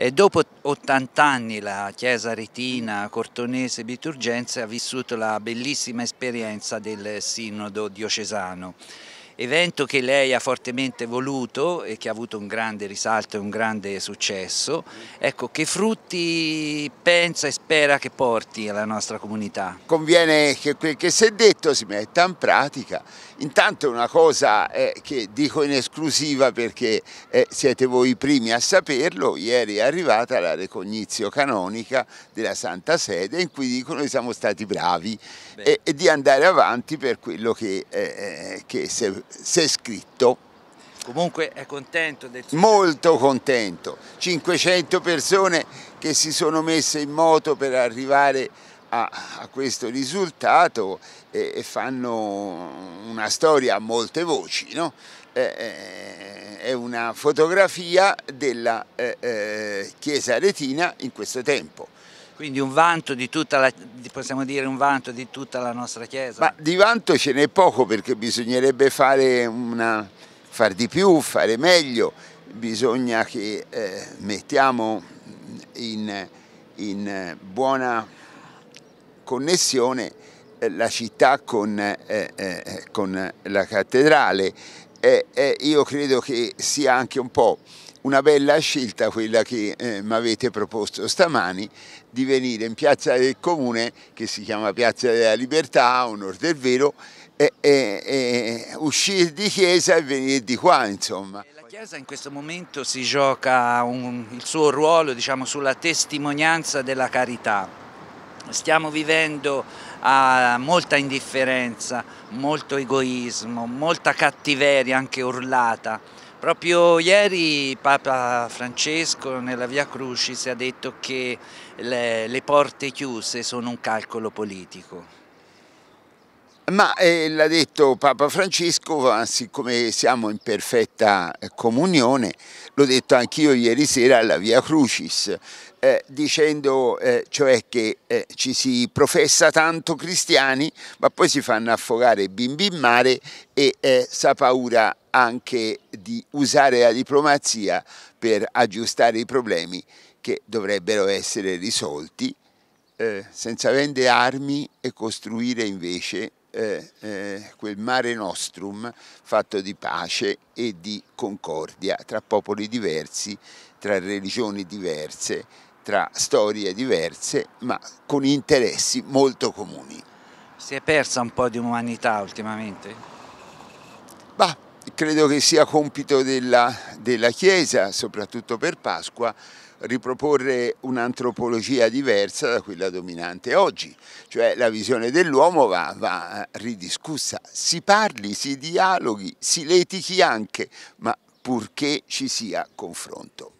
E dopo 80 anni la chiesa retina cortonese biturgenza ha vissuto la bellissima esperienza del sinodo diocesano evento che lei ha fortemente voluto e che ha avuto un grande risalto e un grande successo. Ecco, che frutti pensa e spera che porti alla nostra comunità? Conviene che quel che si è detto si metta in pratica. Intanto una cosa eh, che dico in esclusiva perché eh, siete voi i primi a saperlo, ieri è arrivata la recognizio canonica della Santa Sede in cui dicono che siamo stati bravi e, e, di andare avanti per quello che, eh, eh che si è si è scritto. Comunque è contento del successo. Molto contento. 500 persone che si sono messe in moto per arrivare a, a questo risultato e, e, fanno una storia a molte voci. No? Eh, eh è una fotografia della eh, eh, chiesa retina in questo tempo. Quindi un vanto di tutta la, possiamo dire un vanto di tutta la nostra Chiesa? Ma di vanto ce n'è poco perché bisognerebbe fare una, far di più, fare meglio, bisogna che eh, mettiamo in, in, buona connessione eh, la città con, eh, eh, con la cattedrale. io credo che sia anche un po' una bella scelta quella che eh, mi avete proposto stamani di venire in piazza del comune che si chiama Piazza della Libertà, onor del vero, e, e, e uscire di chiesa e venire di qua insomma. La Chiesa in questo momento si gioca un, il suo ruolo diciamo, sulla testimonianza della carità. Stiamo vivendo a ah, molta indifferenza, molto egoismo, molta cattiveria anche urlata. Proprio ieri Papa Francesco nella Via Crucis ha detto che le, le porte chiuse sono un calcolo politico. Ma eh, l'ha detto Papa Francesco, siccome siamo in perfetta eh, comunione, l'ho detto anch'io ieri sera alla Via Crucis, eh, dicendo eh, cioè che eh, ci si professa tanto cristiani, ma poi si fanno affogare bimbi in mare e eh, sa paura anche di usare la diplomazia per aggiustare i problemi che dovrebbero essere risolti eh, senza vendere armi e costruire invece eh, eh, quel mare nostrum fatto di pace e di concordia tra popoli diversi, tra religioni diverse, tra storie diverse, ma con interessi molto comuni. Si è persa un po' di umanità ultimamente? Bah, credo che sia compito della, della Chiesa, soprattutto per Pasqua, riproporre un'antropologia diversa da quella dominante oggi, cioè la visione dell'uomo va, va, ridiscussa, si parli, si dialoghi, si letichi anche, ma purché ci sia confronto.